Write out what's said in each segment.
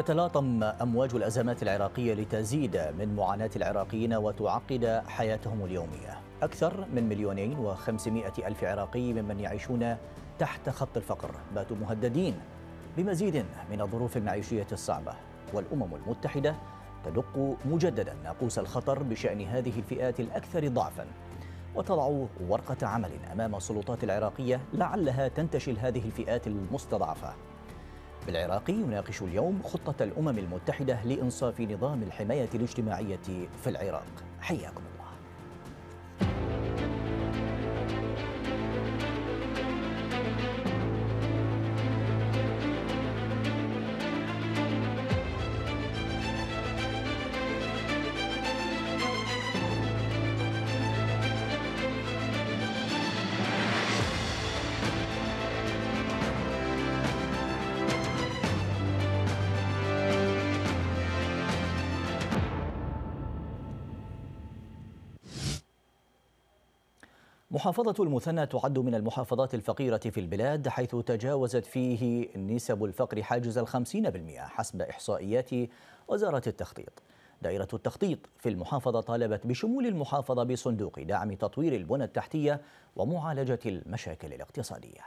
تتلاطم امواج الازمات العراقيه لتزيد من معاناه العراقيين وتعقد حياتهم اليوميه اكثر من مليونين وخمسمائه الف عراقي ممن يعيشون تحت خط الفقر باتوا مهددين بمزيد من الظروف المعيشيه الصعبه والامم المتحده تدق مجددا ناقوس الخطر بشان هذه الفئات الاكثر ضعفا وتضع ورقه عمل امام السلطات العراقيه لعلها تنتشل هذه الفئات المستضعفه بالعراقي يناقش اليوم خطة الأمم المتحدة لإنصاف نظام الحماية الاجتماعية في العراق حياكم الله محافظة المثنى تعد من المحافظات الفقيرة في البلاد حيث تجاوزت فيه نسب الفقر حاجز الخمسين بالمئة حسب إحصائيات وزارة التخطيط دائرة التخطيط في المحافظة طالبت بشمول المحافظة بصندوق دعم تطوير البنى التحتية ومعالجة المشاكل الاقتصادية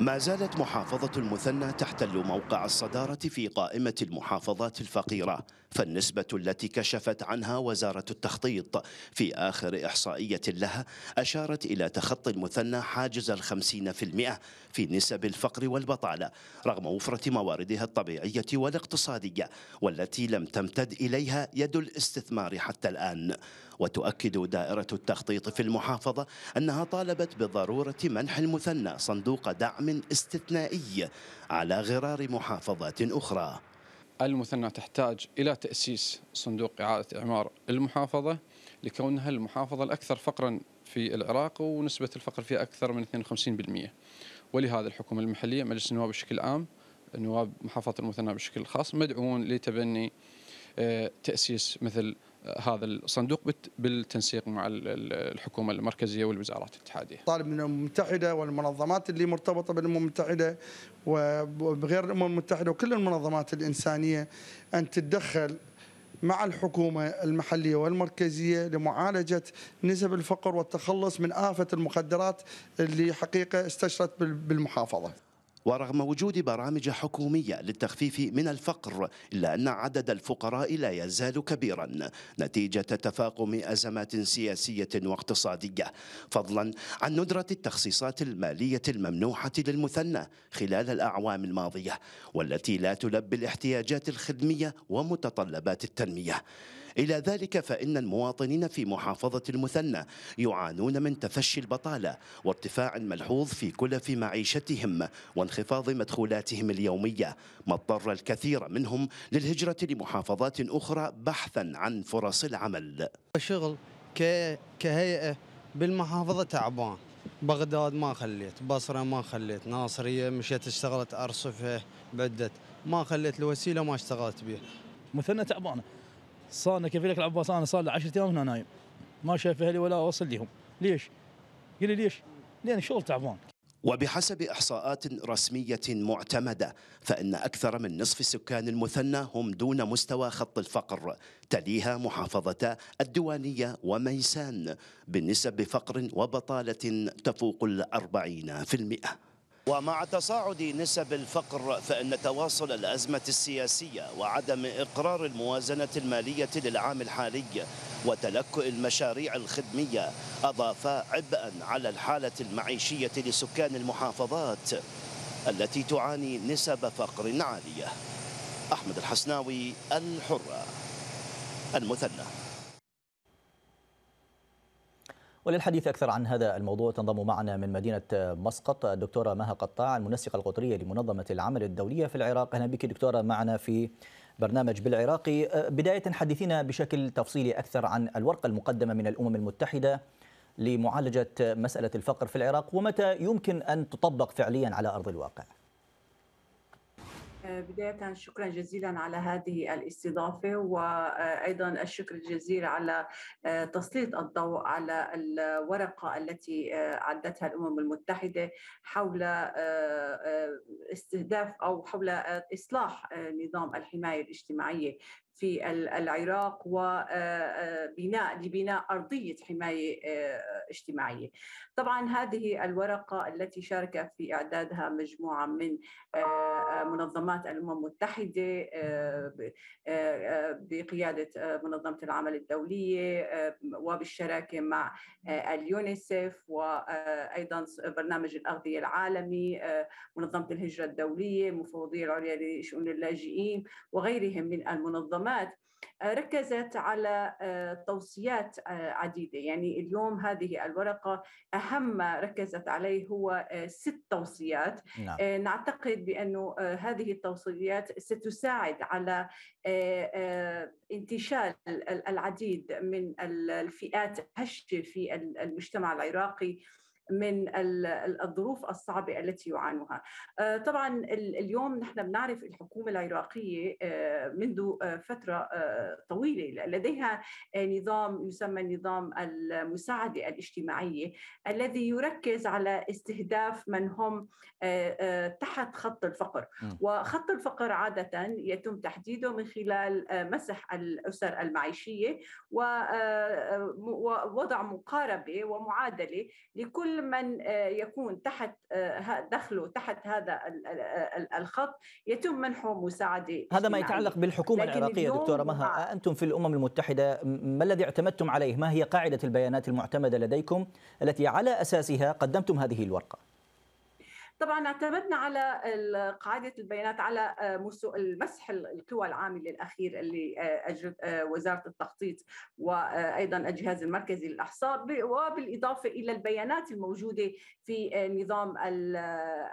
ما زالت محافظة المثنى تحتل موقع الصدارة في قائمة المحافظات الفقيرة فالنسبة التي كشفت عنها وزارة التخطيط في آخر إحصائية لها أشارت إلى تخطي المثنى حاجز الخمسين في المئة في نسب الفقر والبطالة رغم وفرة مواردها الطبيعية والاقتصادية والتي لم تمتد إليها يد الاستثمار حتى الآن وتؤكد دائرة التخطيط في المحافظة أنها طالبت بضرورة منح المثنى صندوق دعم استثنائي على غرار محافظات أخرى المثنى تحتاج إلى تأسيس صندوق إعادة إعمار المحافظة لكونها المحافظة الأكثر فقرا في العراق ونسبة الفقر فيها أكثر من 52% ولهذا الحكومة المحلية مجلس النواب بشكل عام نواب محافظة المثنى بشكل خاص مدعوون لتبني آه، تأسيس مثل هذا الصندوق بالتنسيق مع الحكومه المركزيه والوزارات الاتحاديه. طالب من الامم المتحده والمنظمات اللي مرتبطه بالامم المتحده وبغير الامم المتحده وكل المنظمات الانسانيه ان تتدخل مع الحكومة المحلية والمركزية لمعالجة نسب الفقر والتخلص من آفة المخدرات اللي حقيقة استشرت بالمحافظة ورغم وجود برامج حكومية للتخفيف من الفقر إلا أن عدد الفقراء لا يزال كبيرا نتيجة تفاقم أزمات سياسية واقتصادية فضلا عن ندرة التخصيصات المالية الممنوحة للمثنى خلال الأعوام الماضية والتي لا تلبي الاحتياجات الخدمية ومتطلبات التنمية إلى ذلك فإن المواطنين في محافظة المثنى يعانون من تفشي البطالة وارتفاع ملحوظ في كلف معيشتهم وانخفاض مدخولاتهم اليومية ما اضطر الكثير منهم للهجرة لمحافظات أخرى بحثا عن فرص العمل الشغل كهيئة بالمحافظة تعبان بغداد ما خليت بصرة ما خليت ناصرية مشيت اشتغلت أرصفة بدت ما خليت الوسيلة ما اشتغلت بها مثنى تعبانة صارنا لك العباس انا صار لي 10 ايام هنا نايم ما شايف اهلي ولا اوصل لهم ليش؟ قل لي ليش؟ لان شغل تعبان وبحسب إحصاءات رسمية معتمدة فإن أكثر من نصف سكان المثنى هم دون مستوى خط الفقر تليها محافظتا الديوانية وميسان بنسب فقر وبطالة تفوق ال 40% ومع تصاعد نسب الفقر فإن تواصل الأزمة السياسية وعدم إقرار الموازنة المالية للعام الحالي وتلكؤ المشاريع الخدمية أضافا عبئا على الحالة المعيشية لسكان المحافظات التي تعاني نسب فقر عالية أحمد الحسناوي الحرة المثنى وللحديث أكثر عن هذا الموضوع تنضم معنا من مدينة مسقط الدكتورة مها قطاع المنسقة القطرية لمنظمة العمل الدولية في العراق أهلا بك دكتورة معنا في برنامج بالعراقي أه، بداية حدثينا بشكل تفصيلي أكثر عن الورقة المقدمة من الأمم المتحدة لمعالجة مسألة الفقر في العراق ومتى يمكن أن تطبق فعليا على أرض الواقع؟ بداية شكرا جزيلا على هذه الاستضافة وأيضا الشكر الجزيل على آه، تسليط الضوء على الورقة التي آه، عدتها الأمم المتحدة حول آه، استهداف أو حول إصلاح نظام الحماية الاجتماعية في العراق وبناء آه، آه، لبناء أرضية حماية آه، اجتماعية طبعا هذه الورقة التي شارك في إعدادها مجموعة من منظمات الأمم المتحدة بقيادة منظمة العمل الدولية وبالشراكة مع اليونيسف وأيضا برنامج الأغذية العالمي منظمة الهجرة الدولية مفوضية العليا لشؤون اللاجئين وغيرهم من المنظمات المنظمات آه، ركزت على آه، توصيات آه، عديدة يعني اليوم هذه الورقة أهم ما ركزت عليه هو ست توصيات لا. نعم. نعتقد بأن هذه التوصيات ستساعد على انتشال العديد من الفئات هشة في المجتمع العراقي من الظروف الصعبة التي يعانوها آه، طبعا اليوم نحن بنعرف الحكومة العراقية آه، منذ آه، فترة طويلة لديها نظام يسمى نظام المساعدة الاجتماعية الذي يركز على استهداف من هم تحت خط الفقر وخط الفقر عادة يتم تحديده من خلال مسح الأسر المعيشية ووضع مقاربة ومعادلة لكل من آه، يكون تحت آه، دخله تحت هذا الخط يتم منحه مساعده هذا ما يتعلق بالحكومه العراقيه دكتوره مها آه، انتم في الامم المتحده ما الذي اعتمدتم عليه ما هي قاعده البيانات المعتمده لديكم التي على اساسها قدمتم هذه الورقه طبعا اعتمدنا على قاعده البيانات على آه، المسح القوى العامله الاخير اللي آه، اجرت آه، وزاره التخطيط وايضا الجهاز المركزي للاحصاء وبالاضافه الى البيانات الموجوده في نظام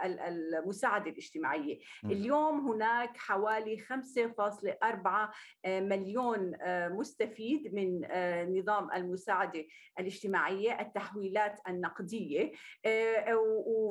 المساعده الاجتماعيه اليوم هناك حوالي 5.4 مليون مستفيد من نظام المساعده الاجتماعيه التحويلات النقديه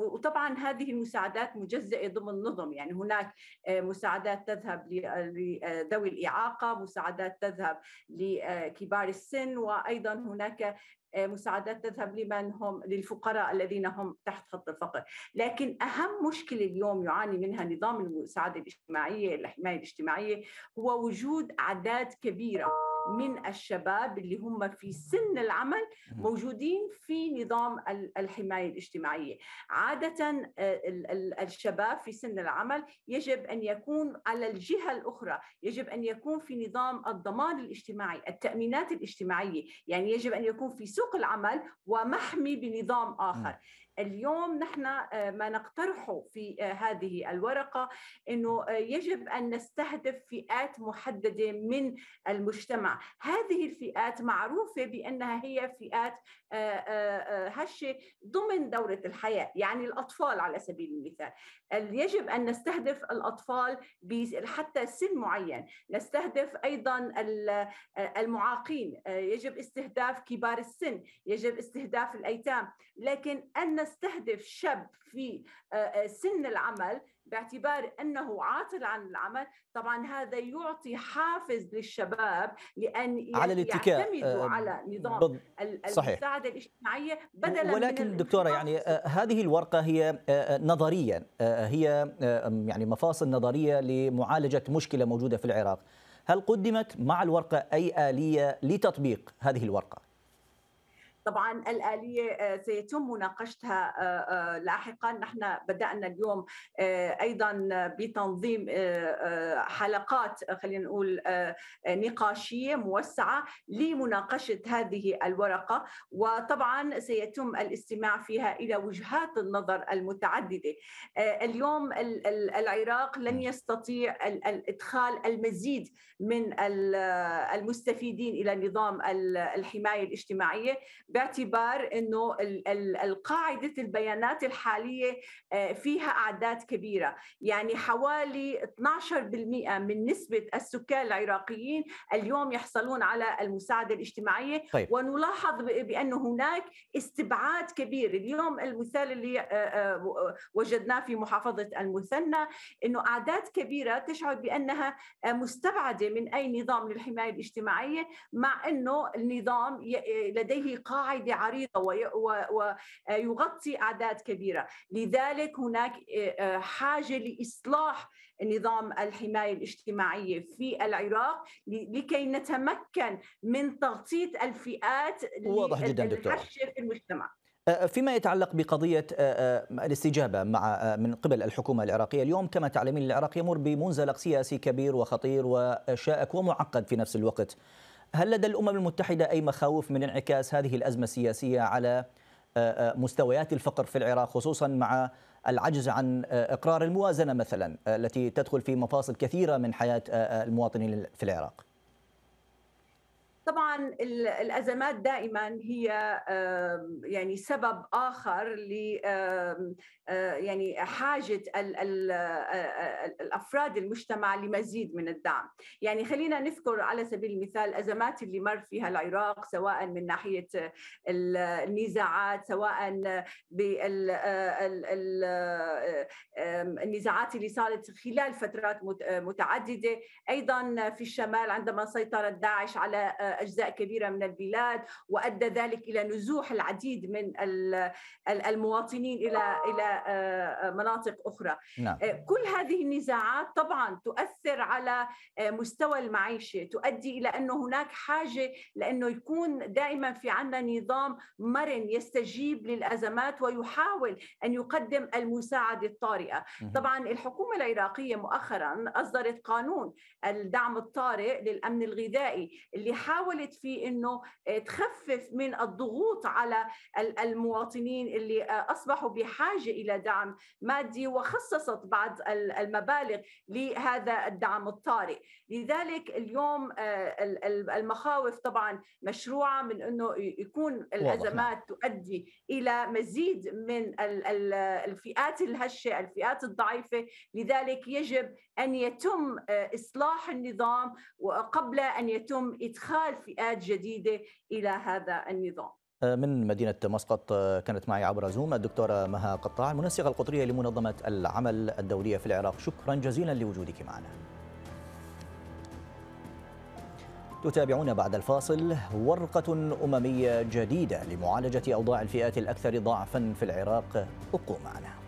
وطبعا هذه هذه المساعدات مجزئه ضمن نظم يعني هناك آه، مساعدات تذهب لذوي آه، الاعاقه مساعدات تذهب لكبار آه، السن وايضا هناك مساعدات تذهب لمن هم للفقراء الذين هم تحت خط الفقر لكن أهم مشكلة اليوم يعاني منها نظام المساعدة الاجتماعية الحماية الاجتماعية هو وجود أعداد كبيرة من الشباب اللي هم في سن العمل موجودين في نظام الحماية الاجتماعية عادة آه، الشباب في سن العمل يجب أن يكون على الجهة الأخرى يجب أن يكون في نظام الضمان الاجتماعي التأمينات الاجتماعية يعني يجب أن يكون في سوق العمل ومحمي بنظام آخر اليوم نحن آه، ما نقترحه في آه، هذه الورقه انه آه، يجب ان نستهدف فئات محدده من المجتمع، هذه الفئات معروفه بانها هي فئات هشه ضمن دوره الحياه، يعني الاطفال على سبيل المثال، يجب ان نستهدف الاطفال حتى سن معين، نستهدف ايضا المعاقين، يجب استهداف كبار السن، يجب استهداف الايتام، لكن ان تستهدف شاب في آه، آه، سن العمل باعتبار انه عاطل عن العمل طبعا هذا يعطي حافز للشباب لان على الاتكاء يعتمدوا على نظام بض... المساعده الاجتماعيه بدلا ولكن من دكتوره يعني آه، هذه الورقه هي نظريا هي يعني مفاصل نظريه لمعالجه مشكله موجوده في العراق هل قدمت مع الورقه اي اليه لتطبيق هذه الورقه طبعا الآلية آه، سيتم مناقشتها آه، آه، لاحقا نحن بدأنا اليوم أيضا بتنظيم حلقات خلينا نقول نقاشية موسعة لمناقشة هذه الورقة وطبعا سيتم الاستماع فيها إلى وجهات النظر المتعددة اليوم العراق لن يستطيع إدخال المزيد من المستفيدين إلى نظام الحماية الاجتماعية باعتبار انه القاعده البيانات الحاليه آه، فيها اعداد كبيره يعني حوالي 12% من نسبه السكان العراقيين اليوم يحصلون على المساعده الاجتماعيه طيب. ونلاحظ بان هناك استبعاد كبير اليوم المثال اللي آه، آه، وجدناه في محافظه المثنى انه اعداد كبيره تشعر بانها مستبعده من اي نظام للحمايه الاجتماعيه مع انه النظام لديه قاعده قاعده عريضه ويغطي اعداد كبيره لذلك هناك آه، آه، حاجه لاصلاح نظام الحمايه الاجتماعيه في العراق لكي نتمكن من تغطيه الفئات واضح جدا دكتور في المجتمع آه، فيما يتعلق بقضية الاستجابة مع من قبل الحكومة العراقية اليوم كما تعلمين العراق يمر بمنزلق سياسي كبير وخطير وشائك ومعقد في نفس الوقت هل لدى الامم المتحده اي مخاوف من انعكاس هذه الازمه السياسيه على آه، آه، مستويات الفقر في العراق خصوصا مع العجز عن آه، اقرار الموازنه مثلا التي تدخل في مفاصل كثيره من حياه المواطنين في العراق؟ طبعا الازمات دائما هي يعني سبب اخر ل يعني حاجه الافراد المجتمع لمزيد من الدعم، يعني خلينا نذكر على سبيل المثال الازمات اللي مر فيها العراق سواء من ناحيه النزاعات سواء بالنزاعات اللي صارت خلال فترات متعدده، ايضا في الشمال عندما سيطرت داعش على أجزاء كبيرة من البلاد وأدى ذلك إلى نزوح العديد من المواطنين إلى إلى آه، مناطق أخرى نعم. آه، كل هذه النزاعات طبعا تؤثر على آه، مستوى المعيشة تؤدي إلى أنه هناك حاجة لأنه يكون دائما في عندنا نظام مرن يستجيب للأزمات ويحاول أن يقدم المساعدة الطارئة طبعا الحكومة العراقية مؤخرا أصدرت قانون الدعم الطارئ للأمن الغذائي اللي حاول حاولت في انه آه، تخفف من الضغوط على المواطنين اللي آه، اصبحوا بحاجه الى دعم مادي وخصصت بعض المبالغ لهذا الدعم الطارئ، لذلك اليوم آه، المخاوف طبعا مشروعه من انه يكون الازمات تؤدي الى مزيد من الفئات الهشه، الفئات الضعيفه، لذلك يجب ان يتم آه، اصلاح النظام وقبل ان يتم ادخال فئات جديده الى هذا النظام. آه، من مدينة مسقط آه، كانت معي عبر زوم الدكتورة مها قطاع المنسقة القطرية لمنظمة العمل الدولية في العراق شكرا جزيلا لوجودك معنا تتابعون بعد الفاصل ورقة أممية جديدة لمعالجة أوضاع الفئات الأكثر ضعفا في العراق ابقوا معنا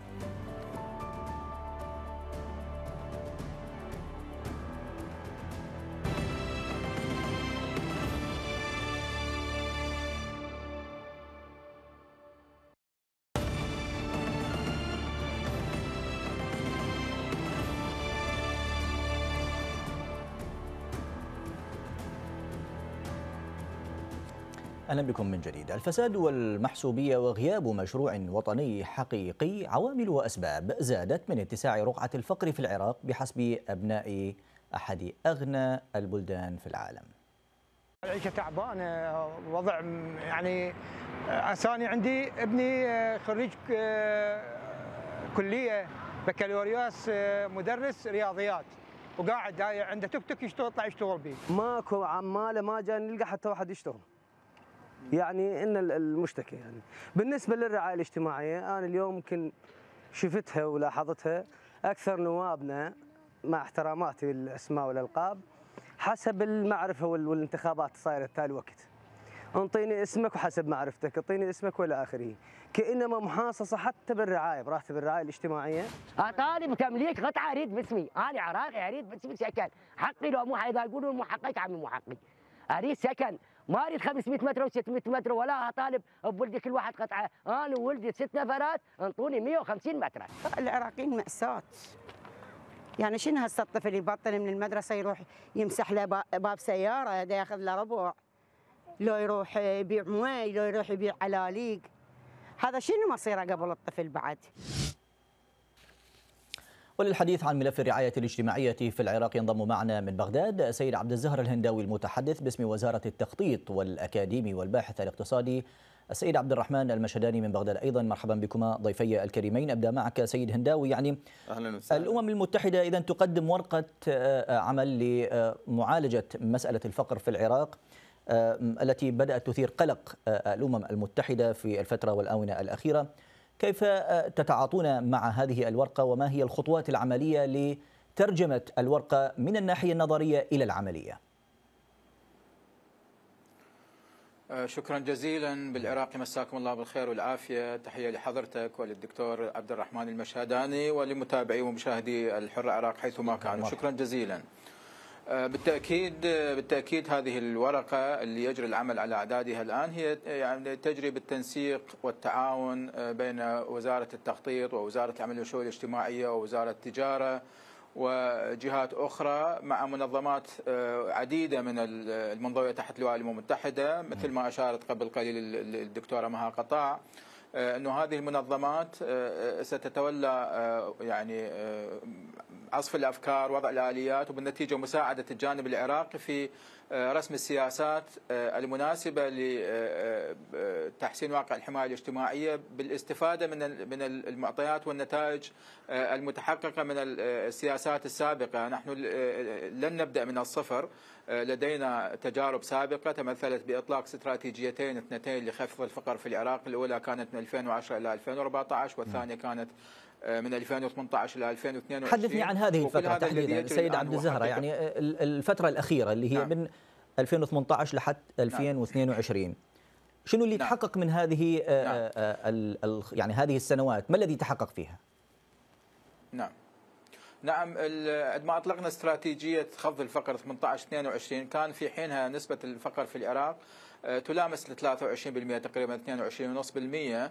أهلا بكم من جديد الفساد والمحسوبية وغياب مشروع وطني حقيقي عوامل وأسباب زادت من اتساع رقعة الفقر في العراق بحسب أبناء أحد أغنى البلدان في العالم العيشة تعبانة آه، وضع يعني آه، أساني عندي ابني آه، خريج كلية بكالوريوس مدرس رياضيات وقاعد عنده تك توك يشتغل يطلع يشتغل بي ماكو عماله ما جاي نلقى حتى واحد يشتغل يعني ان المشتكي يعني بالنسبه للرعايه الاجتماعيه انا اليوم يمكن شفتها ولاحظتها اكثر نوابنا مع احتراماتي للاسماء والالقاب حسب المعرفه والانتخابات صايره تاع الوقت انطيني اسمك وحسب معرفتك انطيني اسمك والى اخره كانما محاصصه حتى بالرعايه براتب الرعايه الاجتماعيه اطالب كمليك قطعه اريد باسمي انا عراقي اريد باسمي سكن حقي لو مو اذا يقولون محقق عمي محقق اريد سكن ما اريد 500 متر و600 متر ولا اطالب بولدي كل واحد قطعه انا وولدي ست نفرات انطوني 150 متر العراقيين ماساه يعني شنو هسه الطفل يبطل من المدرسه يروح يمسح له باب سياره ياخذ له ربع لو يروح يبيع موي لو يروح يبيع علاليق هذا شنو مصيره قبل الطفل بعد وللحديث عن ملف الرعاية الاجتماعية في العراق ينضم معنا من بغداد سيد عبد الزهر الهنداوي المتحدث باسم وزارة التخطيط والأكاديمي والباحث الاقتصادي السيد عبد الرحمن المشهداني من بغداد أيضا مرحبا بكما ضيفي الكريمين أبدأ معك سيد هنداوي يعني أهلا وسهلا الأمم المتحدة إذا تقدم ورقة آه، عمل لمعالجة مسألة الفقر في العراق آه، التي بدأت تثير قلق آه، الأمم المتحدة في الفترة والآونة الأخيرة كيف آه، تتعاطون مع هذه الورقة وما هي الخطوات العملية لترجمة الورقة من الناحية النظرية إلى العملية؟ آه، شكرا جزيلا بالعراق مساكم الله بالخير والعافيه تحيه لحضرتك وللدكتور عبد الرحمن المشهداني ولمتابعي ومشاهدي الحره العراق حيثما كانوا شكرا جزيلا آه، بالتاكيد آه، بالتاكيد هذه الورقه اللي يجري العمل على اعدادها الان هي آه، يعني تجري بالتنسيق والتعاون بين وزاره التخطيط ووزاره العمل والشؤون الاجتماعيه ووزاره التجاره وجهات اخرى مع منظمات عديده من المنضويه تحت لواء الامم المتحده مثل ما اشارت قبل قليل الدكتوره مها قطاع آه، انه هذه المنظمات آه، آه، ستتولى يعني عصف الافكار وضع الاليات وبالنتيجه مساعده الجانب العراقي في رسم السياسات المناسبه لتحسين واقع الحمايه الاجتماعيه بالاستفاده من من المعطيات والنتائج المتحققه من السياسات السابقه نحن لن نبدا من الصفر آه، لدينا تجارب سابقة تمثلت بإطلاق استراتيجيتين اثنتين لخفض الفقر في العراق الأولى كانت من 2010 إلى 2014 والثانية كانت آه، من 2018 الى 2022 حدثني عن هذه الفتره تحديدا سيد عبد الزهره يعني الفتره الاخيره اللي هي نعم. من 2018 لحد 2022 نعم. شنو اللي نعم. تحقق من هذه آه، نعم. يعني هذه السنوات ما الذي تحقق فيها نعم نعم عندما اطلقنا استراتيجيه خفض الفقر 18 22 كان في حينها نسبه الفقر في العراق آه، تلامس 23% تقريبا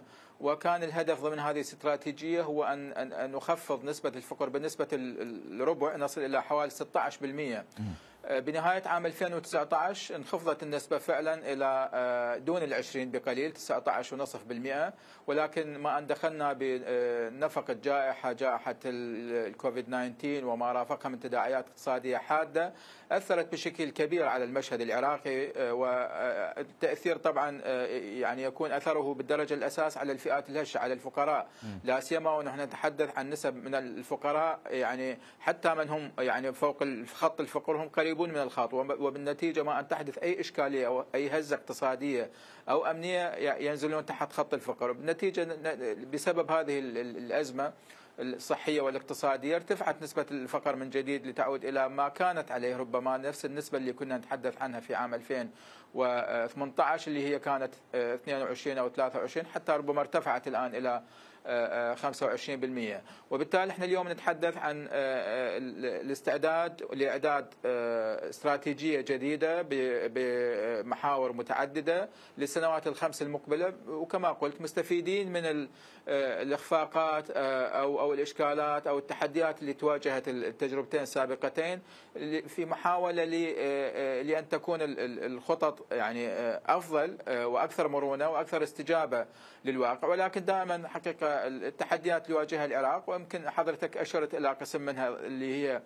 22.5% وكان الهدف ضمن هذه الاستراتيجيه هو ان ان نخفض نسبه الفقر بنسبه الربع نصل الى حوالي 16% بنهاية عام 2019 انخفضت النسبة فعلا إلى آه، دون العشرين بقليل 19.5% ولكن ما أن دخلنا بنفق آه، الجائحة جائحة الكوفيد 19 وما رافقها من تداعيات اقتصادية حادة أثرت بشكل كبير على المشهد العراقي آه، والتأثير طبعا يعني يكون أثره بالدرجة الأساس على الفئات الهشة على الفقراء لا سيما ونحن نتحدث عن نسب من الفقراء يعني حتى من هم يعني فوق خط الفقر هم قريب قريبون من الخط وبالنتيجة ما أن تحدث أي إشكالية أو أي هزة اقتصادية أو أمنية ينزلون تحت خط الفقر بالنتيجة بسبب هذه الأزمة الصحية والاقتصادية ارتفعت نسبة الفقر من جديد لتعود إلى ما كانت عليه ربما نفس النسبة اللي كنا نتحدث عنها في عام 2018 اللي هي كانت 22 آه، أو 23 حتى ربما ارتفعت الآن إلى 25% وبالتالي احنا اليوم نتحدث عن آه، آه، الاستعداد لاعداد آه، استراتيجيه جديده بمحاور متعدده للسنوات الخمس المقبله وكما قلت مستفيدين من الاخفاقات او او الاشكالات او التحديات اللي تواجهت التجربتين السابقتين في محاوله لان تكون الخطط يعني افضل واكثر مرونه واكثر استجابه للواقع ولكن دائما حقيقه التحديات اللي يواجهها العراق ويمكن حضرتك اشرت الى قسم منها اللي هي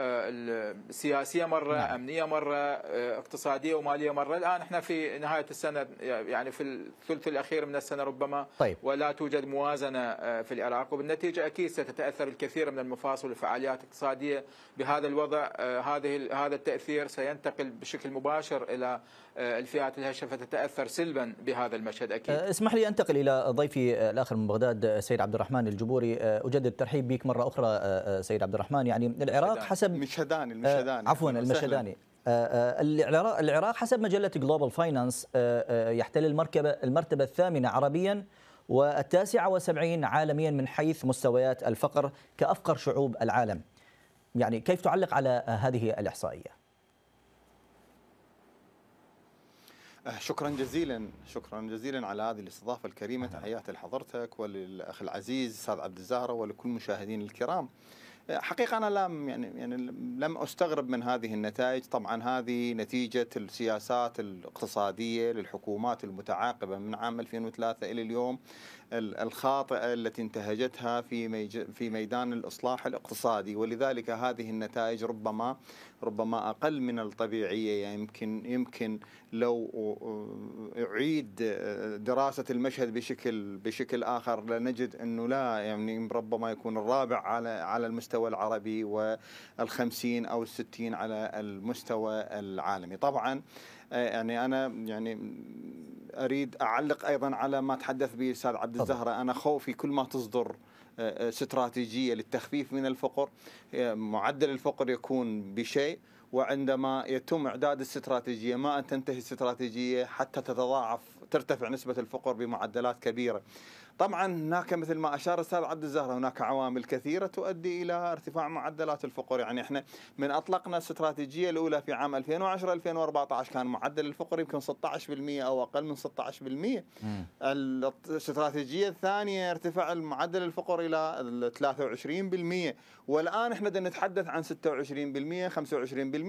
آه، السياسيه مره نعم. امنيه مره آه، اقتصاديه وماليه مره الان احنا في نهايه السنه يعني في الثلث الاخير من السنه ربما طيب. ولا توجد موازنه آه، في العراق وبالنتيجه اكيد ستتاثر الكثير من المفاصل والفعاليات الاقتصاديه بهذا الوضع هذه هذا التاثير سينتقل بشكل مباشر الى آه، الفئات الهشة فتتأثر سلبا بهذا المشهد أكيد آه، اسمح لي أنتقل إلى ضيفي الآخر من بغداد آه، سيد عبد الرحمن الجبوري أجدد الترحيب بك مرة أخرى سيد عبد الرحمن يعني العراق حسب المشهداني المشهداني عفوا المشهداني العراق حسب مجلة جلوبال فاينانس يحتل المركبة المرتبة الثامنة عربيا والتاسعة وسبعين عالميا من حيث مستويات الفقر كأفقر شعوب العالم يعني كيف تعلق على هذه الإحصائية؟ آه، شكرا جزيلا شكرا جزيلا على هذه الاستضافه الكريمه تحياتي لحضرتك وللاخ العزيز استاذ عبد الزهره ولكل المشاهدين الكرام آه، حقيقه انا لم يعني يعني لم استغرب من هذه النتائج طبعا هذه نتيجه السياسات الاقتصاديه للحكومات المتعاقبه من عام 2003 الى اليوم الخاطئه التي انتهجتها في في ميدان الاصلاح الاقتصادي ولذلك هذه النتائج ربما ربما اقل من الطبيعيه يعني يمكن يمكن لو اعيد دراسه المشهد بشكل بشكل اخر لنجد انه لا يعني ربما يكون الرابع على على المستوى العربي والخمسين او الستين على المستوى العالمي طبعا آه، يعني انا يعني اريد اعلق ايضا على ما تحدث به الاستاذ عبد الزهره انا خوفي كل ما تصدر آه، آه، استراتيجيه للتخفيف من الفقر معدل الفقر يكون بشيء وعندما يتم اعداد الاستراتيجيه ما ان تنتهي الاستراتيجيه حتى تتضاعف ترتفع نسبه الفقر بمعدلات كبيره طبعا هناك مثل ما اشار الاستاذ عبد الزهره هناك عوامل كثيره تؤدي الى ارتفاع معدلات الفقر يعني احنا من اطلقنا الاستراتيجيه الاولى في عام 2010 2014 كان معدل الفقر يمكن 16% او اقل من 16% م. الاستراتيجيه الثانيه ارتفع معدل الفقر الى 23% والان احنا نتحدث عن 26% 25%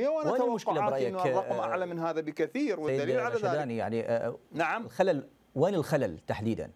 وانا اتوقع انه الرقم آه، اعلى من هذا بكثير والدليل على ذلك يعني آه، نعم الخلل وين الخلل تحديدا؟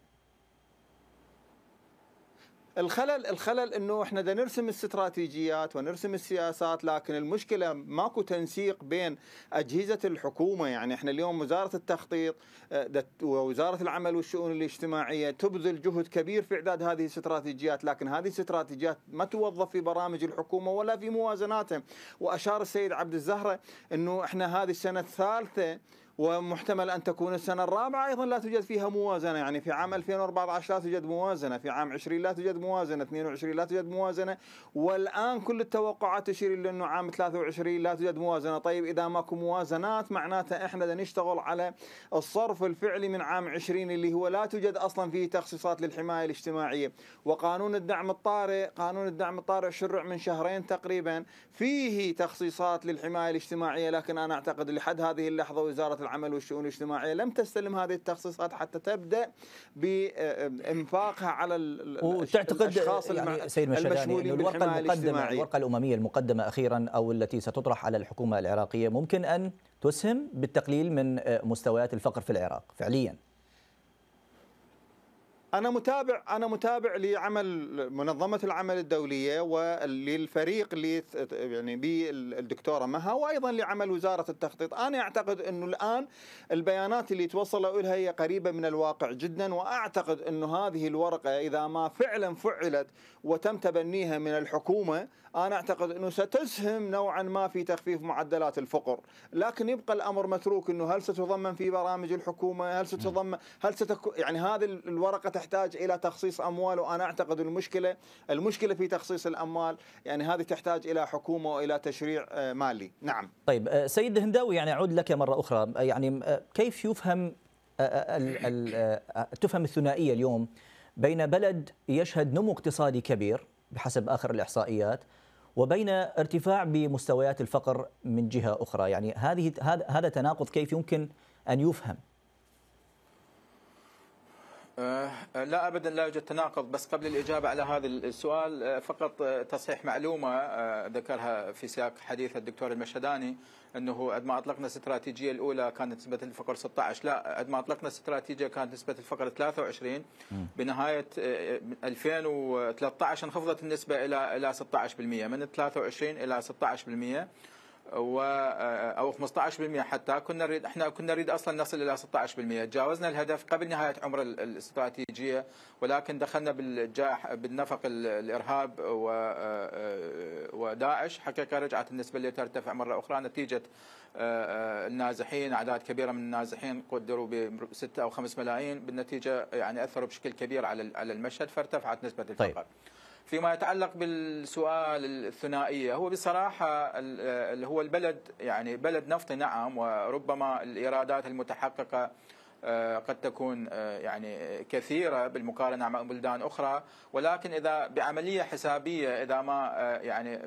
الخلل الخلل انه احنا دا نرسم الاستراتيجيات ونرسم السياسات لكن المشكله ماكو تنسيق بين اجهزه الحكومه يعني احنا اليوم وزاره التخطيط آه، ووزاره العمل والشؤون الاجتماعيه تبذل جهد كبير في اعداد هذه الاستراتيجيات لكن هذه الاستراتيجيات ما توظف في برامج الحكومه ولا في موازناتها واشار السيد عبد الزهره انه احنا هذه السنه الثالثه ومحتمل أن تكون السنة الرابعة أيضا لا توجد فيها موازنة يعني في عام 2014 لا توجد موازنة في عام 20 لا توجد موازنة 22 لا توجد موازنة والآن كل التوقعات تشير إلى أنه عام 23 لا توجد موازنة طيب إذا ماكو موازنات معناته إحنا نشتغل على الصرف الفعلي من عام 20 اللي هو لا توجد أصلا فيه تخصيصات للحماية الاجتماعية وقانون الدعم الطارئ قانون الدعم الطارئ شرع من شهرين تقريبا فيه تخصيصات للحماية الاجتماعية لكن أنا أعتقد لحد هذه اللحظة وزارة العمل والشؤون الاجتماعية لم تستلم هذه التخصيصات حتى تبدأ بإنفاقها على وتعتقد الأشخاص يعني سيد يعني الورقة المقدمة الورقة الأممية المقدمة أخيرا أو التي ستطرح على الحكومة العراقية ممكن أن تسهم بالتقليل من مستويات الفقر في العراق فعليا انا متابع انا متابع لعمل منظمه العمل الدوليه وللفريق اللي يعني بالدكتوره مها وايضا لعمل وزاره التخطيط، انا اعتقد انه الان البيانات اللي توصلوا لها هي قريبه من الواقع جدا واعتقد انه هذه الورقه اذا ما فعلا فعلت وتم تبنيها من الحكومه أنا أعتقد أنه ستسهم نوعا ما في تخفيف معدلات الفقر لكن يبقى الأمر متروك أنه هل ستضمن في برامج الحكومة هل ستضمن هل ستكون يعني هذه الورقة تحتاج إلى تخصيص أموال وأنا أعتقد المشكلة المشكلة في تخصيص الأموال يعني هذه تحتاج إلى حكومة وإلى تشريع آه، مالي نعم طيب آه، سيد هنداوي يعني أعود لك مرة أخرى آه، يعني كيف يفهم تفهم الثنائية اليوم بين بلد يشهد نمو اقتصادي كبير بحسب آخر الإحصائيات وبين ارتفاع بمستويات الفقر من جهه اخرى يعني هذه هذا تناقض كيف يمكن ان يفهم آه، لا ابدا لا يوجد تناقض بس قبل الاجابه على هذا السؤال آه، فقط آه، تصحيح معلومه ذكرها في سياق حديث الدكتور المشهداني انه قد ما اطلقنا الاستراتيجيه الاولى كانت نسبه الفقر 16 لا قد ما اطلقنا الاستراتيجيه كانت نسبه الفقر 23 بنهايه 2013 انخفضت النسبه الى الى 16% من 23 الى 16% و آه، او 15% حتى كنا نريد احنا كنا نريد اصلا نصل الى 16% تجاوزنا الهدف قبل نهايه عمر الاستراتيجيه ولكن دخلنا بالجائح بالنفق الارهاب و آه، آه، وداعش حقيقه رجعت النسبه اللي ترتفع مره اخرى نتيجه النازحين اعداد كبيره من النازحين قدروا ب 6 او 5 ملايين بالنتيجه يعني اثروا بشكل كبير على على المشهد فارتفعت نسبه طيب. الفقر. طيب. فيما يتعلق بالسؤال الثنائية هو بصراحة هو البلد يعني بلد نفطي نعم وربما الإيرادات المتحققة آه، قد تكون آه، يعني كثيره بالمقارنه مع بلدان اخرى ولكن اذا بعمليه حسابيه اذا ما آه، يعني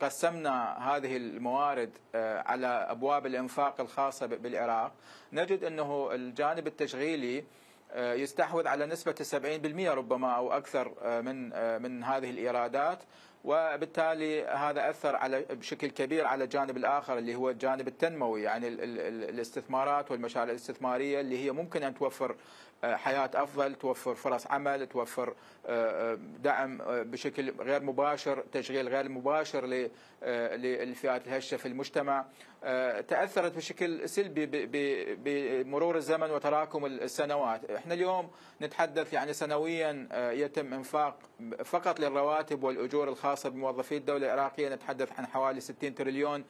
قسمنا هذه الموارد على ابواب الانفاق الخاصه بالعراق نجد انه الجانب التشغيلي آه، يستحوذ على نسبة 70% ربما أو أكثر آه، من آه، من هذه الإيرادات وبالتالي هذا أثر على بشكل كبير على الجانب الآخر اللي هو الجانب التنموي يعني الاستثمارات والمشاريع الاستثمارية اللي هي ممكن أن توفر حياه افضل توفر فرص عمل توفر آه، آه، دعم آه، بشكل غير مباشر تشغيل غير مباشر للفئات الهشه في المجتمع تاثرت بشكل سلبي بمرور الزمن وتراكم السنوات احنا اليوم نتحدث يعني سنويا يتم انفاق فقط للرواتب والاجور الخاصه بموظفي الدوله العراقيه نتحدث عن حوالي 60 تريليون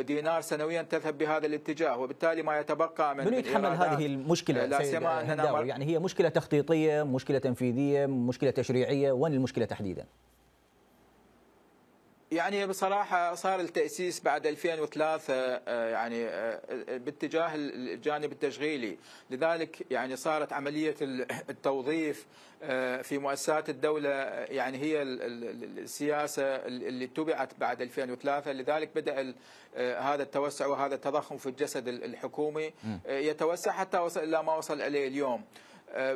دينار سنويا تذهب بهذا الاتجاه وبالتالي ما يتبقى من من يتحمل هذه المشكله لا سيما اننا يعني هي مشكله تخطيطيه مشكله تنفيذيه مشكله تشريعيه وين المشكله تحديدا يعني بصراحة صار التأسيس بعد 2003 آه، يعني آه، باتجاه الجانب التشغيلي لذلك يعني صارت عملية التوظيف آه، في مؤسسات الدولة يعني هي السياسة اللي اتبعت بعد 2003 لذلك بدأ هذا التوسع وهذا التضخم في الجسد الحكومي يتوسع حتى وصل إلى ما وصل إليه اليوم آه،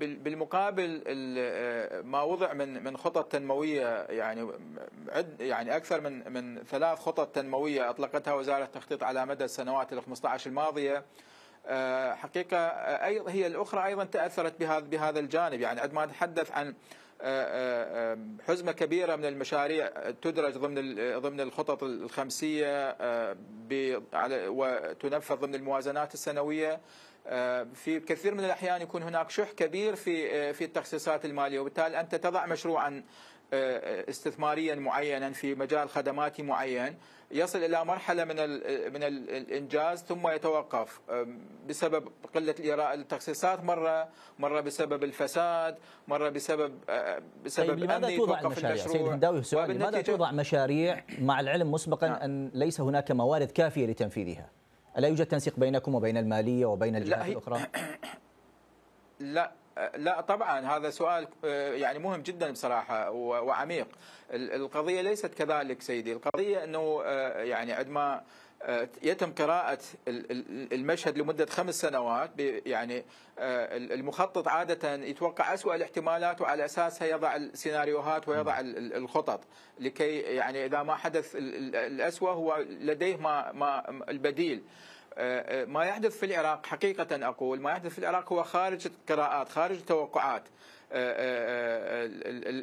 بالمقابل آه، ما وضع من من خطط تنمويه يعني يعني اكثر من من ثلاث خطط تنمويه اطلقتها وزاره التخطيط على مدى السنوات ال 15 الماضيه آه، حقيقه ايضا هي الاخرى ايضا تاثرت بهذا بهذا الجانب يعني عندما نتحدث عن حزمه كبيره من المشاريع تدرج ضمن ضمن الخطط الخمسيه وتنفذ ضمن الموازنات السنويه آه، في كثير من الأحيان يكون هناك شح كبير في آه، في التخصيصات المالية وبالتالي أنت تضع مشروعا آه، استثماريا معينا في مجال خدماتي معين يصل الى مرحله من من الانجاز ثم يتوقف بسبب قله الاراء التخصيصات مره مره بسبب الفساد مره بسبب بسبب طيب لماذا توضع المشاريع سيد الهنداوي لماذا توضع مشاريع مع العلم مسبقا نعم. ان ليس هناك موارد كافيه لتنفيذها ألا يوجد تنسيق بينكم وبين المالية وبين الجهات الأخرى؟ لا لا طبعا هذا سؤال آه، يعني مهم جدا بصراحه وعميق القضيه ليست كذلك سيدي القضيه انه آه، يعني عندما آه، يتم قراءة المشهد لمدة خمس سنوات يعني آه، المخطط عادة يتوقع أسوأ الاحتمالات وعلى أساسها يضع السيناريوهات ويضع الخطط لكي يعني إذا ما حدث الأسوأ هو لديه ما, ما البديل آه، ما يحدث في العراق حقيقة أقول ما يحدث في العراق هو خارج القراءات خارج التوقعات آه، آه، آه،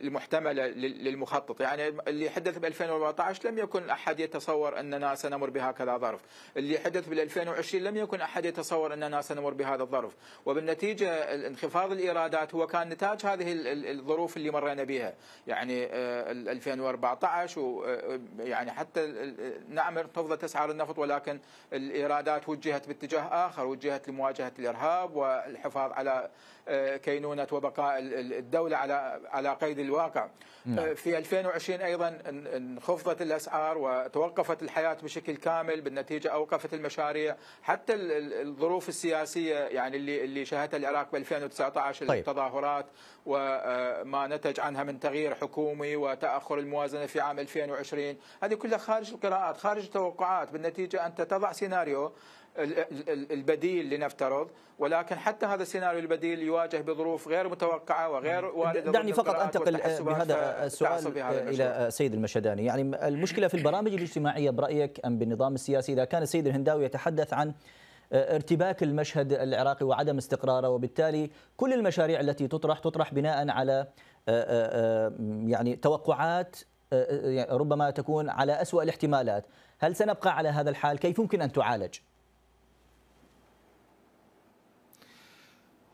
المحتملة للمخطط يعني اللي حدث ب 2014 لم يكن أحد يتصور أننا سنمر بهكذا ظرف اللي حدث بال 2020 لم يكن أحد يتصور أننا سنمر بهذا الظرف وبالنتيجة انخفاض الإيرادات هو كان نتاج هذه الظروف اللي مرينا بها يعني 2014 و يعني حتى نعم ارتفضت أسعار النفط ولكن الإيرادات وجهت باتجاه آخر وجهت لمواجهة الإرهاب والحفاظ على كينونة وبقاء الدولة على على قيد الواقع نعم. آه، في 2020 أيضا انخفضت الأسعار وتوقفت الحياة بشكل كامل بالنتيجة أوقفت المشاريع حتى الظروف السياسية يعني اللي اللي شهدتها العراق ب 2019 طيب. التظاهرات وما آه، نتج عنها من تغيير حكومي وتأخر الموازنة في عام 2020 هذه كلها خارج القراءات خارج التوقعات بالنتيجة أنت تضع سيناريو البديل لنفترض ولكن حتى هذا السيناريو البديل يواجه بظروف غير متوقعه وغير نعم. وارده دعني فقط انتقل أه، بهذا السؤال أه، الى سيد المشهداني يعني المشكله في البرامج الاجتماعيه برايك ام بالنظام السياسي اذا كان السيد الهنداوي يتحدث عن أه، ارتباك المشهد العراقي وعدم استقراره وبالتالي كل المشاريع التي تطرح تطرح بناء على يعني توقعات يعني ربما تكون على أسوأ الاحتمالات هل سنبقى على هذا الحال كيف يمكن أن تعالج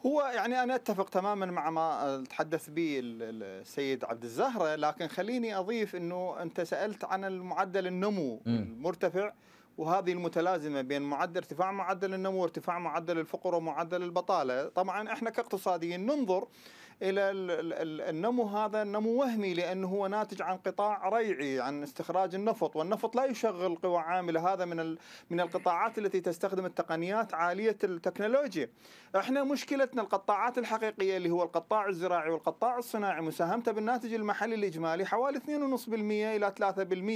هو يعني انا اتفق تماما مع ما تحدث به السيد عبد الزهره لكن خليني اضيف انه انت سالت عن المعدل النمو المرتفع وهذه المتلازمه بين معدل ارتفاع معدل النمو وارتفاع معدل الفقر ومعدل البطاله، طبعا احنا كاقتصاديين ننظر الى النمو هذا نمو وهمي لانه هو ناتج عن قطاع ريعي عن استخراج النفط والنفط لا يشغل قوى عامله هذا من من القطاعات التي تستخدم التقنيات عاليه التكنولوجيا احنا مشكلتنا القطاعات الحقيقيه اللي هو القطاع الزراعي والقطاع الصناعي مساهمته بالناتج المحلي الاجمالي حوالي 2.5% الى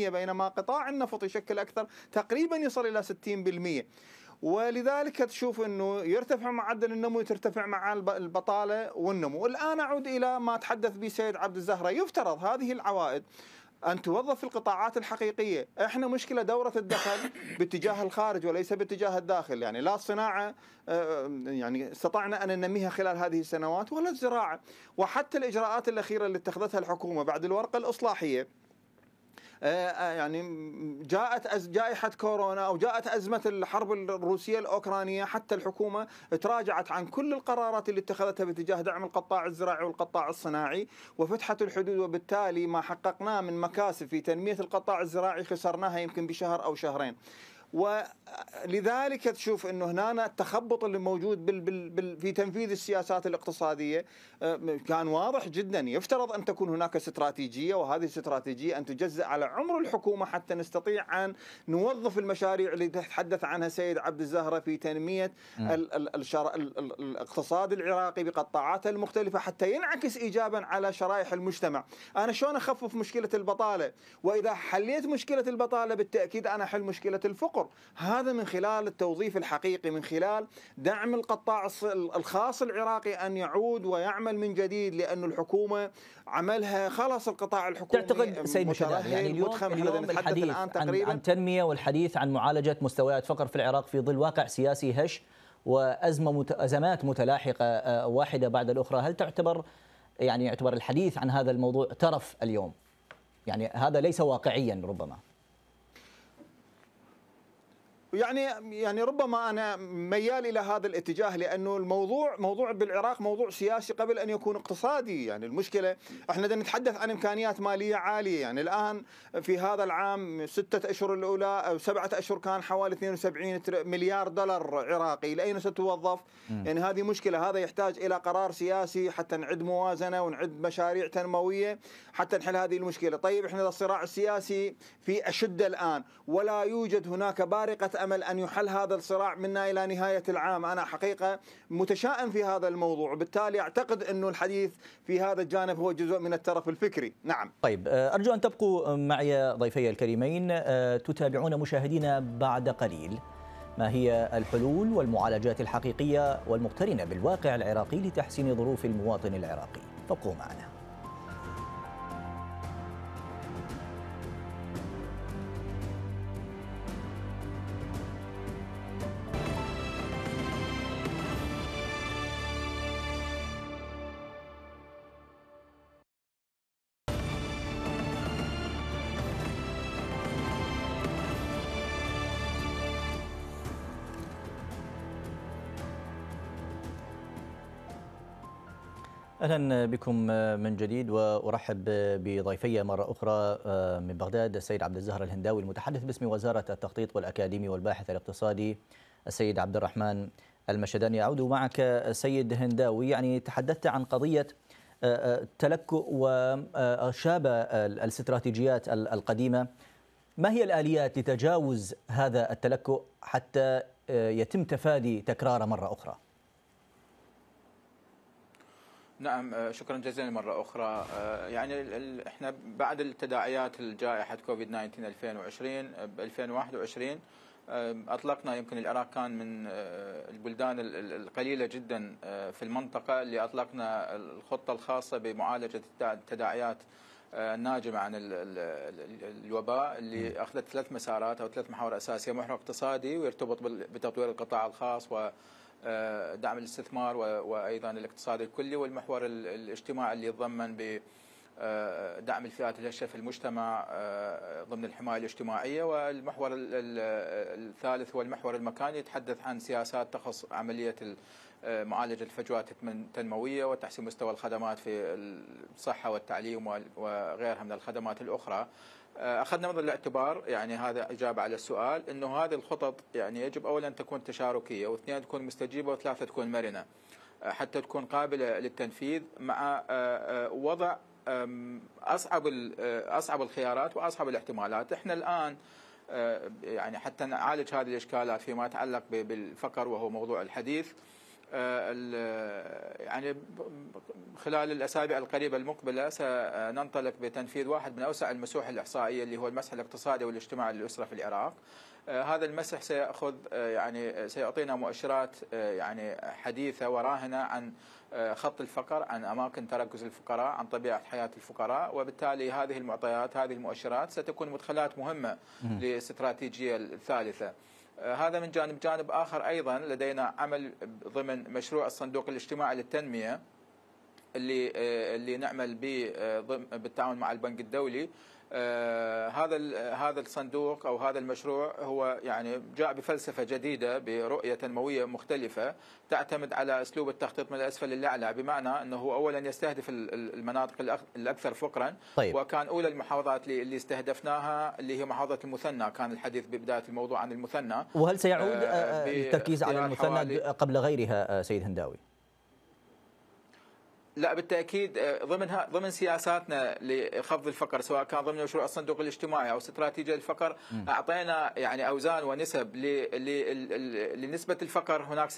3% بينما قطاع النفط يشكل اكثر تقريبا يصل الى 60% ولذلك تشوف انه يرتفع معدل النمو ترتفع مع البطاله والنمو، الان اعود الى ما تحدث به سيد عبد الزهره، يفترض هذه العوائد ان توظف في القطاعات الحقيقيه، احنا مشكله دوره الدخل باتجاه الخارج وليس باتجاه الداخل، يعني لا الصناعه آه، يعني استطعنا ان ننميها خلال هذه السنوات ولا الزراعه، وحتى الاجراءات الاخيره اللي اتخذتها الحكومه بعد الورقه الاصلاحيه آه، آه، يعني جاءت جائحة كورونا أو جاءت أزمة الحرب الروسية الأوكرانية حتى الحكومة تراجعت عن كل القرارات اللي اتخذتها باتجاه دعم القطاع الزراعي والقطاع الصناعي وفتحت الحدود وبالتالي ما حققناه من مكاسب في تنمية القطاع الزراعي خسرناها يمكن بشهر أو شهرين ولذلك تشوف انه هنا التخبط اللي موجود بال بال بال في تنفيذ السياسات الاقتصاديه آه، كان واضح جدا يفترض ان تكون هناك استراتيجيه وهذه الاستراتيجيه ان تجزا على عمر الحكومه حتى نستطيع ان نوظف المشاريع اللي تحدث عنها سيد عبد الزهره في تنميه ال ال ال ال الاقتصاد العراقي بقطاعاته المختلفه حتى ينعكس ايجابا على شرائح المجتمع، انا شلون اخفف مشكله البطاله؟ واذا حليت مشكله البطاله بالتاكيد انا احل مشكله الفقر. الأمور هذا من خلال التوظيف الحقيقي من خلال دعم القطاع الخاص العراقي أن يعود ويعمل من جديد لأن الحكومة عملها خلص القطاع الحكومي تعتقد سيد مشاهد يعني اليوم, اليوم الحديث الآن تقريبا عن, عن تنمية والحديث عن معالجة مستويات فقر في العراق في ظل واقع سياسي هش وأزمة مت... أزمات متلاحقة آه، واحدة بعد الأخرى هل تعتبر يعني يعتبر الحديث عن هذا الموضوع ترف اليوم يعني هذا ليس واقعيا ربما يعني يعني ربما انا ميال الى هذا الاتجاه لانه الموضوع موضوع بالعراق موضوع سياسي قبل ان يكون اقتصادي يعني المشكله احنا نتحدث عن امكانيات ماليه عاليه يعني الان في هذا العام ستة اشهر الاولى او سبعه اشهر كان حوالي 72 مليار دولار عراقي لاين ستوظف؟ م. يعني هذه مشكله هذا يحتاج الى قرار سياسي حتى نعد موازنه ونعد مشاريع تنمويه حتى نحل هذه المشكله، طيب احنا الصراع السياسي في اشده الان ولا يوجد هناك بارقه الأمل أن يحل هذا الصراع منا إلى نهاية العام أنا حقيقة متشائم في هذا الموضوع وبالتالي أعتقد أنه الحديث في هذا الجانب هو جزء من الترف الفكري نعم طيب آه، أرجو أن تبقوا معي ضيفي الكريمين آه، تتابعون مشاهدينا بعد قليل ما هي الحلول والمعالجات الحقيقية والمقترنة بالواقع العراقي لتحسين ظروف المواطن العراقي فابقوا معنا اهلا بكم من جديد وارحب بضيفي مره اخرى آه، من بغداد السيد عبد الزهر الهنداوي المتحدث باسم وزاره التخطيط والاكاديمي والباحث الاقتصادي السيد عبد الرحمن المشداني اعود معك سيد هنداوي يعني تحدثت عن قضيه آه، آه، تلكؤ وشاب الاستراتيجيات القديمه ما هي الاليات لتجاوز هذا التلكؤ حتى يتم تفادي تكراره مره اخرى؟ نعم آه، شكرا جزيلا مرة أخرى آه، يعني احنا بعد التداعيات الجائحة كوفيد 19 2020 ب 2021 اطلقنا يمكن العراق كان من آه، البلدان القليله جدا في المنطقه اللي اطلقنا الخطه الخاصه بمعالجه التداعيات الناجمه عن الوباء اللي اخذت ثلاث مسارات او ثلاث محاور اساسيه محور اقتصادي ويرتبط بتطوير القطاع الخاص و آه، دعم الاستثمار وايضا الاقتصاد الكلي والمحور الاجتماعي اللي يتضمن ب آه، دعم الفئات الهشه في المجتمع آه، ضمن الحمايه الاجتماعيه والمحور الثالث هو المحور المكاني يتحدث عن سياسات تخص عمليه معالجه الفجوات التنمويه وتحسين مستوى الخدمات في الصحه والتعليم وغيرها من الخدمات الاخرى آه، اخذنا نظر الاعتبار يعني هذا اجابه على السؤال انه هذه الخطط يعني يجب اولا تكون تشاركيه واثنين تكون مستجيبه وثلاثه تكون مرنه آه، حتى تكون قابله للتنفيذ مع آه، وضع اصعب اصعب الخيارات واصعب الاحتمالات احنا الان يعني حتى نعالج هذه الاشكالات فيما يتعلق بالفقر وهو موضوع الحديث آه، يعني خلال الأسابيع القريبة المقبلة سننطلق بتنفيذ واحد من أوسع المسوح الإحصائية اللي هو المسح الاقتصادي والاجتماعي للأسرة في العراق آه، هذا المسح سيأخذ آه، يعني سيعطينا مؤشرات يعني حديثة وراهنة عن خط الفقر عن أماكن تركز الفقراء عن طبيعة حياة الفقراء وبالتالي هذه المعطيات هذه المؤشرات ستكون مدخلات مهمة للاستراتيجية الثالثة آه، هذا من جانب جانب آخر أيضا لدينا عمل ضمن مشروع الصندوق الاجتماعي للتنمية اللي آه، اللي نعمل به آه، بالتعاون مع البنك الدولي آه، هذا آه، هذا الصندوق او هذا المشروع هو يعني جاء بفلسفه جديده برؤيه تنمويه مختلفه تعتمد على اسلوب التخطيط من الاسفل للاعلى بمعنى انه اولا يستهدف المناطق الاكثر فقرا طيب. وكان اولى المحافظات اللي استهدفناها اللي هي محافظه المثنى كان الحديث ببدايه الموضوع عن المثنى وهل سيعود آه، التركيز على المثنى قبل غيرها سيد هنداوي؟ لا بالتاكيد آه، ضمنها ضمن سياساتنا لخفض الفقر سواء كان ضمن مشروع الصندوق الاجتماعي او استراتيجيه الفقر م. اعطينا يعني اوزان ونسب لنسبه الفقر هناك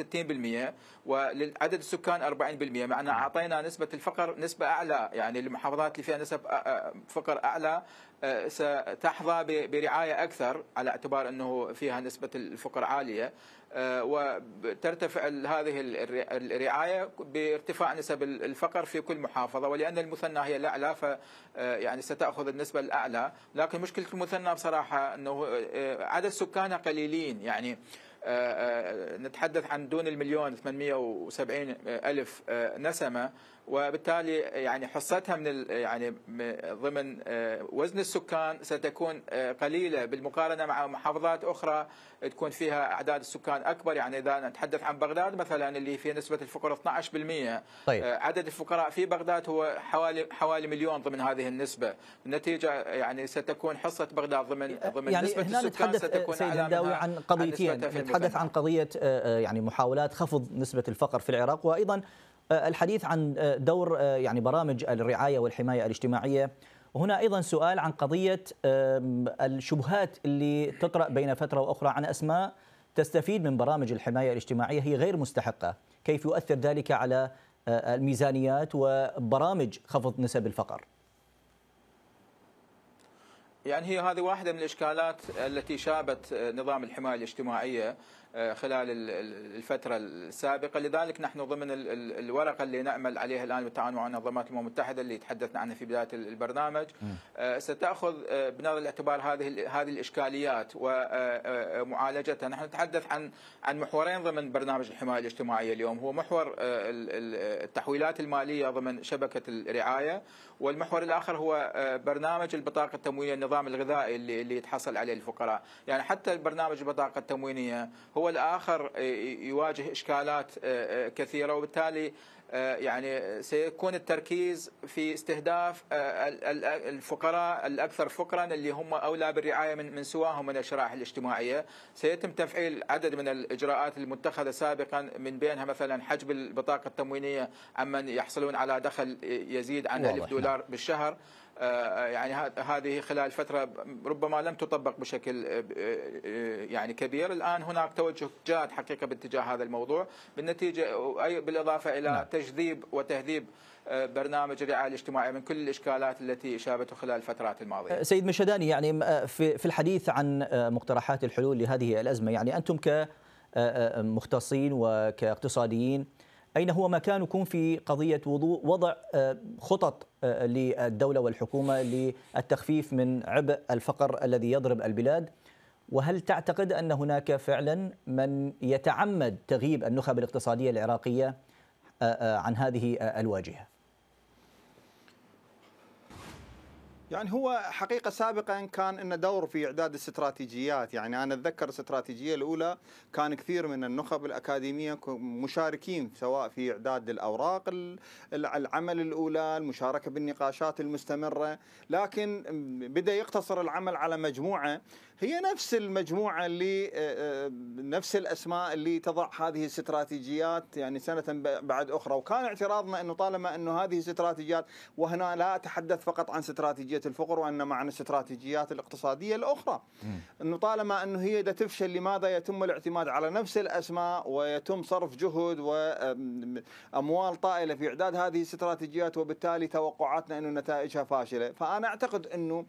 60% ولعدد السكان 40% معنا اعطينا نسبه الفقر نسبه اعلى يعني المحافظات اللي فيها نسب آه، آه، فقر اعلى ستحظى برعاية أكثر على اعتبار أنه فيها نسبة الفقر عالية آه، وترتفع هذه الرعاية بارتفاع نسب الفقر في كل محافظة ولأن المثنى هي الأعلى ف آه، يعني ستأخذ النسبة الأعلى لكن مشكلة المثنى بصراحة أنه آه، عدد سكانها قليلين يعني نتحدث عن دون المليون 870 ألف نسمة وبالتالي يعني حصتها من يعني ضمن آه، وزن السكان ستكون آه، قليله بالمقارنه مع محافظات اخرى تكون فيها اعداد السكان اكبر يعني اذا نتحدث عن بغداد مثلا اللي فيها نسبه الفقر 12% آه، طيب. عدد الفقراء في بغداد هو حوالي حوالي مليون ضمن هذه النسبه النتيجه يعني ستكون حصه بغداد ضمن ضمن يعني نسبه هنا السكان نتحدث ستكون سيد هنداوي عن قضيتين نتحدث عن قضيه يعني محاولات خفض نسبه الفقر في العراق وايضا آه، الحديث عن آه، دور آه، يعني برامج الرعايه والحمايه الاجتماعيه وهنا ايضا سؤال عن قضيه الشبهات اللي تطرا بين فتره واخرى عن اسماء تستفيد من برامج الحمايه الاجتماعيه هي غير مستحقه، كيف يؤثر ذلك على الميزانيات وبرامج خفض نسب الفقر؟ يعني هي هذه واحده من الاشكالات التي شابت نظام الحمايه الاجتماعيه آه، خلال الفترة السابقة لذلك نحن ضمن الورقة اللي نعمل عليها الآن بالتعاون مع منظمات الأمم المتحدة اللي تحدثنا عنها في بداية البرنامج آه، ستأخذ آه، بنظر الاعتبار هذه هذه الإشكاليات ومعالجتها نحن نتحدث عن عن محورين ضمن برنامج الحماية الاجتماعية اليوم هو محور التحويلات المالية ضمن شبكة الرعاية والمحور الآخر هو برنامج البطاقة التموينية النظام الغذائي اللي اللي يتحصل عليه الفقراء يعني حتى البرنامج البطاقة التموينية هو هو الآخر آه، يواجه إشكالات آه، آه، كثيرة وبالتالي يعني سيكون التركيز في استهداف الفقراء الأكثر فقرا اللي هم أولى بالرعاية من من سواهم من الشرائح الاجتماعية سيتم تفعيل عدد من الإجراءات المتخذة سابقا من بينها مثلا حجب البطاقة التموينية عمن يحصلون على دخل يزيد عن 1000 دولار نعم. بالشهر آه، آه، يعني هذه خلال فتره ربما لم تطبق بشكل آه، يعني كبير الان هناك توجه جاد حقيقه باتجاه هذا الموضوع بالنتيجه بالاضافه الى نعم. تجذيب وتهذيب برنامج الرعايه الاجتماعيه من كل الاشكالات التي شابته خلال الفترات الماضيه. سيد مشهداني يعني في الحديث عن مقترحات الحلول لهذه الازمه يعني انتم كمختصين وكاقتصاديين أين هو مكانكم في قضية وضوء وضع آه، خطط آه، للدولة والحكومة للتخفيف من عبء الفقر الذي يضرب البلاد وهل تعتقد أن هناك فعلا من يتعمد تغييب النخب الاقتصادية العراقية آه، عن هذه الواجهة يعني هو حقيقه سابقا كان انه دور في اعداد الاستراتيجيات يعني انا اتذكر الاستراتيجيه الاولى كان كثير من النخب الاكاديميه مشاركين سواء في اعداد الاوراق العمل الاولى المشاركه بالنقاشات المستمره لكن بدا يقتصر العمل على مجموعه هي نفس المجموعة اللي آه، آه، نفس الأسماء اللي تضع هذه الاستراتيجيات يعني سنة بعد أخرى وكان اعتراضنا أنه طالما أنه هذه الاستراتيجيات وهنا لا أتحدث فقط عن استراتيجية الفقر وإنما عن الاستراتيجيات الاقتصادية الأخرى أنه طالما أنه هي إذا تفشل لماذا يتم الاعتماد على نفس الأسماء ويتم صرف جهد وأموال طائلة في إعداد هذه الاستراتيجيات وبالتالي توقعاتنا أنه نتائجها فاشلة فأنا أعتقد أنه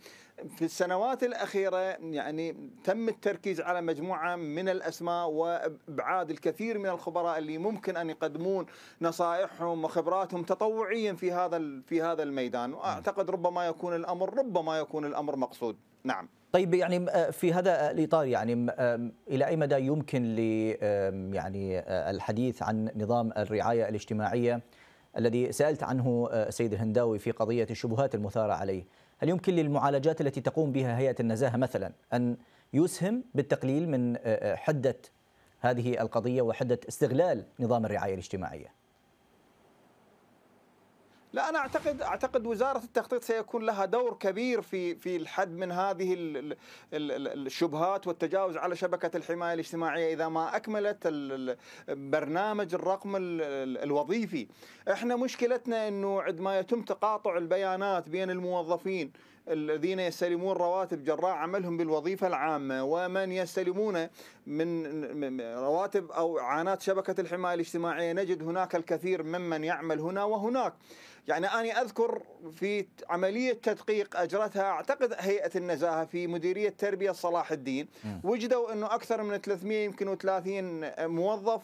في السنوات الأخيرة يعني تم التركيز على مجموعة من الأسماء وإبعاد الكثير من الخبراء اللي ممكن أن يقدمون نصائحهم وخبراتهم تطوعيا في هذا في هذا الميدان وأعتقد ربما يكون الأمر ربما يكون الأمر مقصود نعم طيب يعني آه، في هذا الاطار يعني الى اي مدى يمكن ل يعني آه، الحديث عن نظام الرعايه الاجتماعيه الذي سالت عنه آه، السيد الهنداوي في قضيه الشبهات المثاره عليه هل يمكن للمعالجات التي تقوم بها هيئة النزاهة مثلا أن يسهم بالتقليل من آه، آه، حدة هذه القضية وحدة استغلال نظام الرعاية الاجتماعية لا انا اعتقد اعتقد وزاره التخطيط سيكون لها دور كبير في في الحد من هذه الشبهات والتجاوز على شبكه الحمايه الاجتماعيه اذا ما اكملت برنامج الرقم الوظيفي احنا مشكلتنا انه عندما يتم تقاطع البيانات بين الموظفين الذين يستلمون رواتب جراء عملهم بالوظيفة العامة ومن يستلمون من رواتب أو عانات شبكة الحماية الاجتماعية نجد هناك الكثير ممن يعمل هنا وهناك يعني أنا أذكر في عملية تدقيق أجرتها أعتقد هيئة النزاهة في مديرية تربية صلاح الدين وجدوا أنه أكثر من 300 يمكن 30 موظف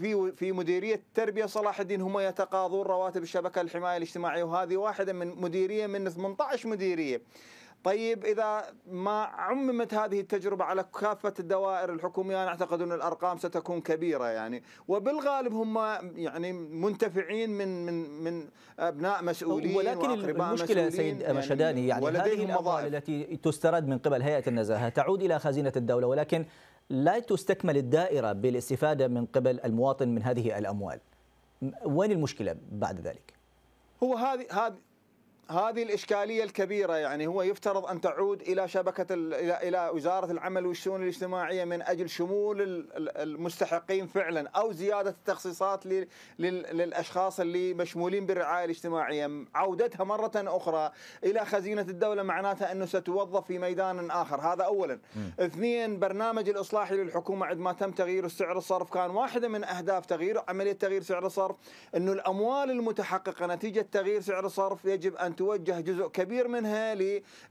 في في مديريه التربيه صلاح الدين هم يتقاضون رواتب الشبكه الحمايه الاجتماعيه وهذه واحده من مديريه من 18 مديريه طيب اذا ما عممت هذه التجربه على كافه الدوائر الحكوميه انا اعتقد ان الارقام ستكون كبيره يعني وبالغالب هم يعني منتفعين من من من ابناء مسؤولين ولكن المشكله سيد يعني مشداني يعني هذه الاموال التي تسترد من قبل هيئه النزاهه تعود الى خزينه الدوله ولكن لا تستكمل الدائره بالاستفاده من قبل المواطن من هذه الاموال وين المشكله بعد ذلك؟ هو هذه هذه هذه الإشكالية الكبيرة يعني هو يفترض أن تعود إلى شبكة إلى إلى وزارة العمل والشؤون الاجتماعية من أجل شمول المستحقين فعلا أو زيادة التخصيصات للأشخاص اللي مشمولين بالرعاية الاجتماعية عودتها مرة أخرى إلى خزينة الدولة معناتها أنه ستوظف في ميدان آخر هذا أولا م. اثنين برنامج الإصلاحي للحكومة عندما تم تغيير سعر الصرف كان واحدة من أهداف تغيير عملية تغيير سعر الصرف أنه الأموال المتحققة نتيجة تغيير سعر الصرف يجب أن توجه جزء كبير منها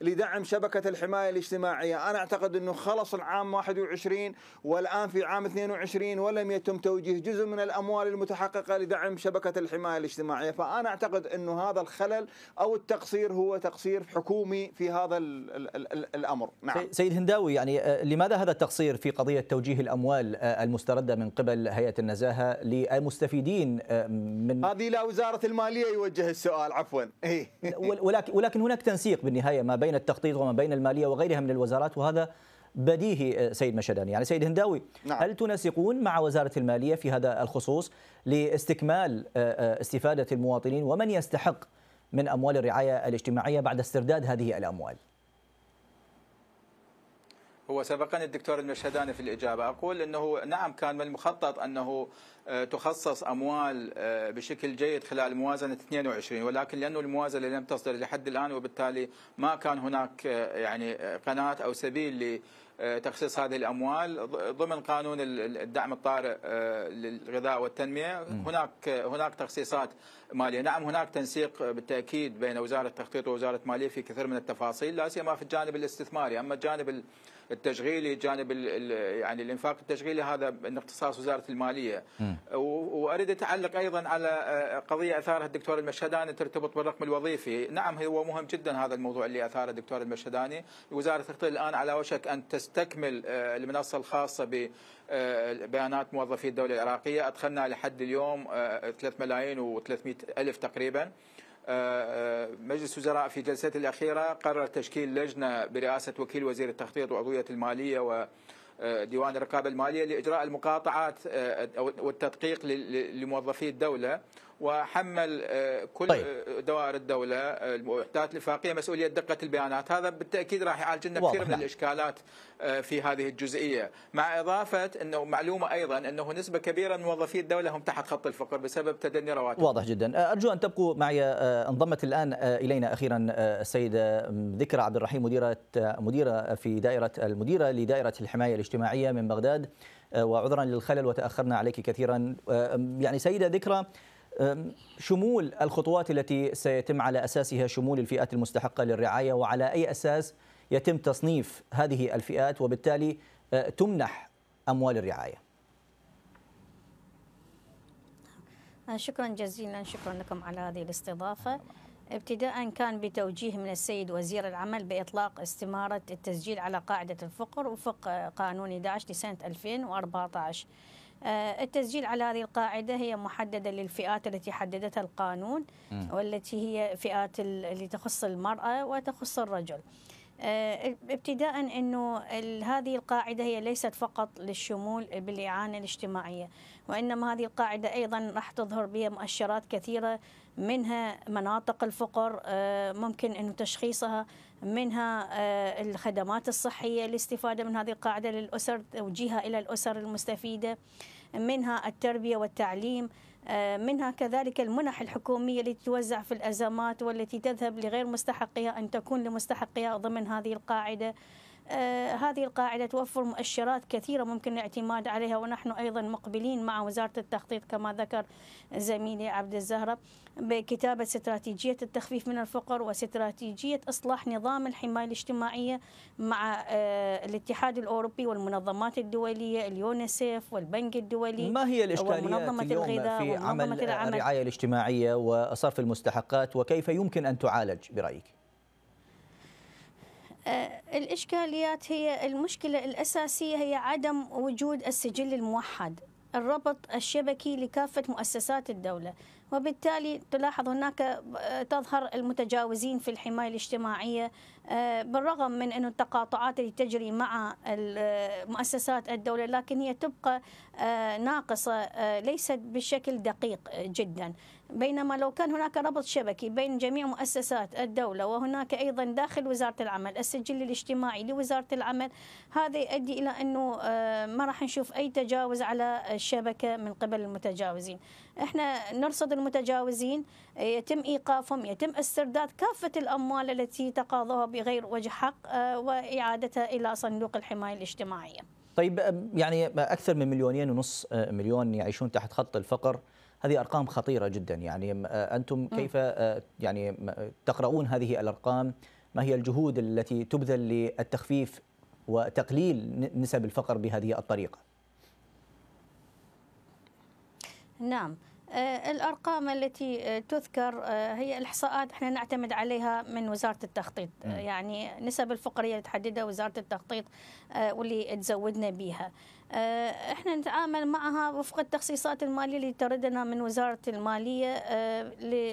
لدعم شبكة الحماية الاجتماعية أنا أعتقد أنه خلص العام 21 والآن في عام 22 ولم يتم توجيه جزء من الأموال المتحققة لدعم شبكة الحماية الاجتماعية فأنا أعتقد أنه هذا الخلل أو التقصير هو تقصير حكومي في هذا الأمر نعم. سيد هنداوي يعني آه، لماذا هذا التقصير في قضية توجيه الأموال آه، المستردة من قبل هيئة النزاهة للمستفيدين آه، من هذه لا وزارة المالية يوجه السؤال عفوا إيه. إيه. ولكن ولكن هناك تنسيق بالنهايه ما بين التخطيط وما بين الماليه وغيرها من الوزارات وهذا بديهي آه، سيد مشداني يعني سيد هنداوي نعم. هل تنسقون مع وزارة المالية في هذا الخصوص لاستكمال آه، آه، استفادة المواطنين ومن يستحق من أموال الرعاية الاجتماعية بعد استرداد هذه الأموال هو سبقني الدكتور المشهداني في الإجابة أقول أنه نعم كان من المخطط أنه آه، تخصص أموال آه، بشكل جيد خلال موازنة 22 ولكن لأنه الموازنة لم تصدر لحد الآن وبالتالي ما كان هناك آه، يعني قناة أو سبيل لتخصيص هذه الأموال ضمن قانون الدعم الطارئ للغذاء والتنمية هناك هناك تخصيصات مالية نعم هناك تنسيق بالتأكيد بين وزارة التخطيط ووزارة مالية في كثير من التفاصيل لا سيما في الجانب الاستثماري أما الجانب التشغيلي جانب يعني الانفاق التشغيلي هذا من اختصاص وزاره الماليه واريد اتعلق ايضا على آه، قضيه اثارها الدكتور المشهداني ترتبط بالرقم الوظيفي نعم هو مهم جدا هذا الموضوع اللي اثاره الدكتور المشهداني وزاره الاقتصاد الان على وشك ان تستكمل آه، المنصه الخاصه ب آه، بيانات موظفي الدوله العراقيه ادخلنا لحد اليوم 3 ملايين و300 الف تقريبا آه، آه، مجلس الوزراء في جلسته الأخيرة قرر تشكيل لجنة برئاسة وكيل وزير التخطيط وعضوية المالية و آه، ديوان الرقابة المالية لإجراء المقاطعات والتدقيق لموظفي الدولة وحمل آه، كل طيب. آه، دوائر الدوله آه، الوحدات الافاقيه مسؤوليه دقه البيانات هذا بالتاكيد راح يعالج لنا كثير من الاشكالات في هذه الجزئيه مع اضافه انه معلومه ايضا انه نسبه كبيره من موظفي الدوله هم تحت خط الفقر بسبب تدني رواتب واضح جدا ارجو ان تبقوا معي انضمت الان الينا اخيرا السيده ذكرى عبد الرحيم مديره مديره في دائره المديره لدائره الحمايه الاجتماعيه من بغداد وعذرا للخلل وتاخرنا عليك كثيرا يعني سيده ذكرى شمول الخطوات التي سيتم على أساسها شمول الفئات المستحقة للرعاية وعلى أي أساس يتم تصنيف هذه الفئات وبالتالي تمنح أموال الرعاية آه، شكرا جزيلا شكرا لكم على هذه الاستضافة ابتداء كان بتوجيه من السيد وزير العمل بإطلاق استمارة التسجيل على قاعدة الفقر وفق قانون 11 لسنة 2014 آه، التسجيل على هذه القاعدة هي محددة للفئات التي حددتها القانون والتي هي فئات اللي تخص المرأة وتخص الرجل آه، ابتداء انه هذه القاعده هي ليست فقط للشمول بالاعانه الاجتماعيه، وانما هذه القاعده ايضا راح تظهر بها مؤشرات كثيره منها مناطق الفقر آه، ممكن انه تشخيصها منها آه، الخدمات الصحية الاستفادة من هذه القاعدة للأسر توجيهها إلى الأسر المستفيدة منها التربية والتعليم آه، منها كذلك المنح الحكومية التي توزع في الأزمات والتي تذهب لغير مستحقها أن تكون لمستحقها ضمن هذه القاعدة آه، هذه القاعدة توفر مؤشرات كثيرة ممكن الاعتماد عليها ونحن أيضا مقبلين مع وزارة التخطيط كما ذكر زميلي عبد الزهرة بكتابة استراتيجية التخفيف من الفقر واستراتيجية إصلاح نظام الحماية الاجتماعية مع آه، الاتحاد الأوروبي والمنظمات الدولية اليونيسيف والبنك الدولي ما هي الإشكاليات ومنظمة الغذاء في عمل الرعاية الاجتماعية وصرف المستحقات وكيف يمكن أن تعالج برأيك؟ آه، الإشكاليات هي المشكلة الأساسية هي عدم وجود السجل الموحد الربط الشبكي لكافة مؤسسات الدولة وبالتالي تلاحظ هناك آه، تظهر المتجاوزين في الحماية الاجتماعية آه، بالرغم من أن التقاطعات اللي تجري مع آه، مؤسسات الدولة لكن هي تبقى آه، ناقصة ليست بشكل دقيق جدا بينما لو كان هناك ربط شبكي بين جميع مؤسسات الدولة وهناك أيضا داخل وزارة العمل السجل الاجتماعي لوزارة العمل هذا يؤدي إلى أنه ما راح نشوف أي تجاوز على الشبكة من قبل المتجاوزين احنا نرصد المتجاوزين يتم إيقافهم يتم استرداد كافة الأموال التي تقاضوها بغير وجه حق آه، وإعادتها إلى صندوق الحماية الاجتماعية طيب آه، يعني أكثر من مليونين ونص آه، مليون يعيشون تحت خط الفقر هذه أرقام خطيرة جدا يعني أنتم كيف يعني تقرؤون هذه الأرقام ما هي الجهود التي تبذل للتخفيف وتقليل نسب الفقر بهذه الطريقة نعم آه، الارقام التي آه، تذكر آه، هي الاحصاءات احنا نعتمد عليها من وزاره التخطيط يعني نسب الفقريه تحددها وزاره التخطيط واللي تزودنا بها احنا نتعامل معها وفق التخصيصات الماليه اللي تردنا من وزاره الماليه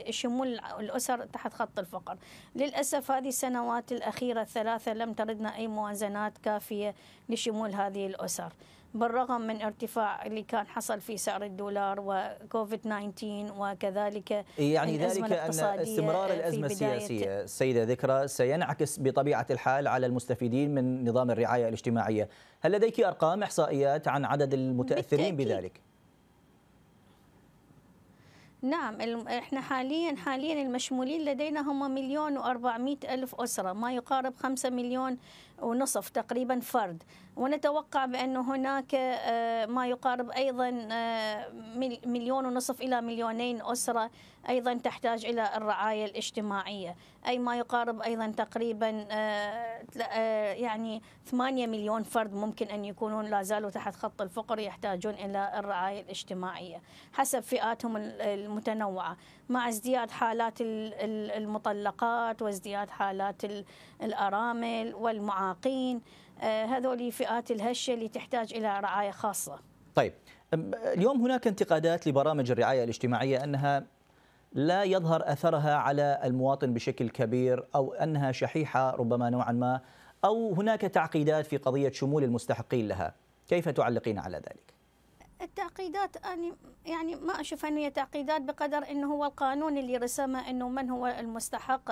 لشمول الاسر تحت خط الفقر. للاسف هذه السنوات الاخيره الثلاثه لم تردنا اي موازنات كافيه لشمول هذه الاسر. بالرغم من ارتفاع اللي كان حصل في سعر الدولار وكوفيد 19 وكذلك إيه، يعني ذلك أن استمرار الأزمة السياسية السيدة ذكرى سينعكس بطبيعة الحال على المستفيدين من نظام الرعاية الاجتماعية هل لديك أرقام إحصائيات عن عدد المتأثرين بالتأكيد. بذلك؟ نعم احنا حاليا حاليا المشمولين لدينا هم مليون و400 الف اسره ما يقارب 5 مليون ونصف تقريبا فرد ونتوقع بأن هناك آه، ما يقارب أيضا آه، مليون ونصف إلى مليونين أسرة أيضا تحتاج إلى الرعاية الاجتماعية أي ما يقارب أيضا تقريبا آه، يعني 8 مليون فرد ممكن أن يكونون لا زالوا تحت خط الفقر يحتاجون إلى الرعاية الاجتماعية حسب فئاتهم المتنوعة مع ازدياد حالات المطلقات وازدياد حالات الأرامل والمعاملات المعاقين آه، هذول فئات الهشه اللي تحتاج الى رعايه خاصه طيب اليوم هناك انتقادات لبرامج الرعايه الاجتماعيه انها لا يظهر اثرها على المواطن بشكل كبير او انها شحيحه ربما نوعا ما او هناك تعقيدات في قضيه شمول المستحقين لها كيف تعلقين على ذلك التعقيدات أنا يعني ما أشوف أن هي تعقيدات بقدر أنه هو القانون اللي رسمه أنه من هو المستحق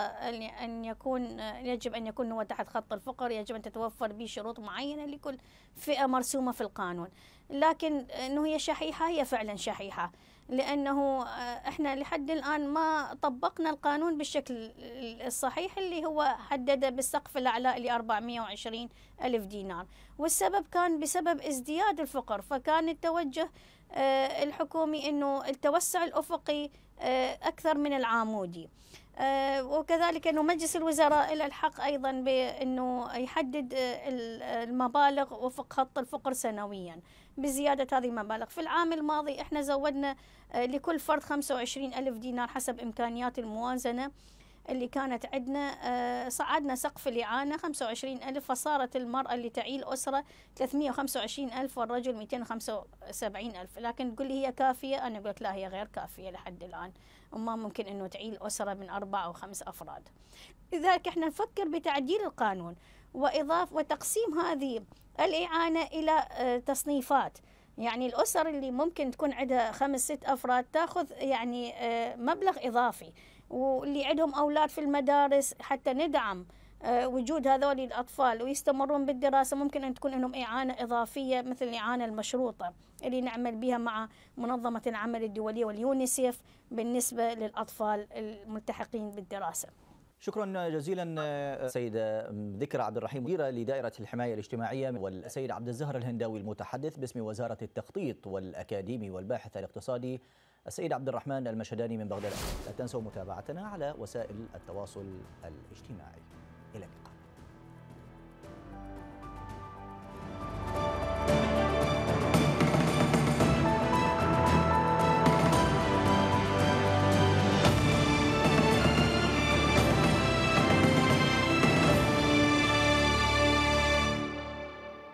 أن يكون يجب أن يكون هو تحت خط الفقر يجب أن تتوفر به شروط معينة لكل فئة مرسومة في القانون لكن أنه هي شحيحة هي فعلا شحيحة لأنه آه، إحنا لحد الآن ما طبقنا القانون بالشكل الصحيح اللي هو حدده بالسقف الأعلى ل 420 ألف دينار والسبب كان بسبب ازدياد الفقر فكان التوجه آه، الحكومي أنه التوسع الأفقي آه، أكثر من العامودي آه، وكذلك أنه مجلس الوزراء له الحق أيضا بأنه يحدد آه، المبالغ وفق خط الفقر سنويا بزيادة هذه المبالغ في العام الماضي إحنا زودنا آه، لكل فرد 25 ألف دينار حسب إمكانيات الموازنة اللي كانت عندنا آه، صعدنا سقف الإعانة 25 ألف فصارت المرأة اللي تعيل أسرة 325 ألف والرجل 275 ألف لكن تقول لي هي كافية أنا أقول لا هي غير كافية لحد الآن وما ممكن أنه تعيل أسرة من أربع أو خمس أفراد لذلك احنا نفكر بتعديل القانون وإضافة وتقسيم هذه الإعانة إلى آه، تصنيفات يعني الأسر اللي ممكن تكون عندها خمس ست أفراد تأخذ يعني آه، مبلغ إضافي واللي عندهم أولاد في المدارس حتى ندعم آه، وجود هذول الأطفال ويستمرون بالدراسة ممكن أن تكون لهم إعانة إضافية مثل الإعانة المشروطة اللي نعمل بها مع منظمة العمل الدولية واليونيسيف بالنسبة للأطفال الملتحقين بالدراسة شكرا جزيلا آه، سيدة آه، ذكرى عبد الرحيم مديرة لدائرة الحماية الاجتماعية والسيد عبد الزهر الهنداوي المتحدث باسم وزارة التخطيط والأكاديمي والباحث الاقتصادي السيد عبد الرحمن المشهداني من بغداد لا تنسوا متابعتنا على وسائل التواصل الاجتماعي